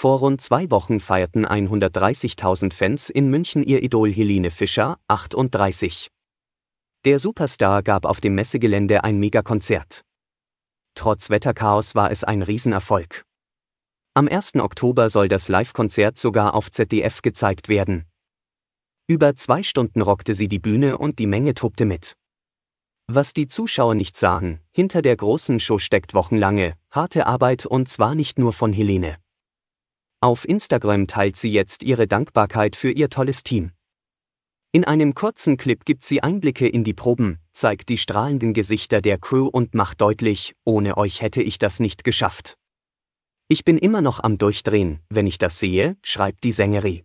Vor rund zwei Wochen feierten 130.000 Fans in München ihr Idol Helene Fischer, 38. Der Superstar gab auf dem Messegelände ein Megakonzert. Trotz Wetterchaos war es ein Riesenerfolg. Am 1. Oktober soll das Live-Konzert sogar auf ZDF gezeigt werden. Über zwei Stunden rockte sie die Bühne und die Menge tobte mit. Was die Zuschauer nicht sahen, hinter der großen Show steckt wochenlange, harte Arbeit und zwar nicht nur von Helene. Auf Instagram teilt sie jetzt ihre Dankbarkeit für ihr tolles Team. In einem kurzen Clip gibt sie Einblicke in die Proben, zeigt die strahlenden Gesichter der Crew und macht deutlich, ohne euch hätte ich das nicht geschafft. Ich bin immer noch am Durchdrehen, wenn ich das sehe, schreibt die Sängerie.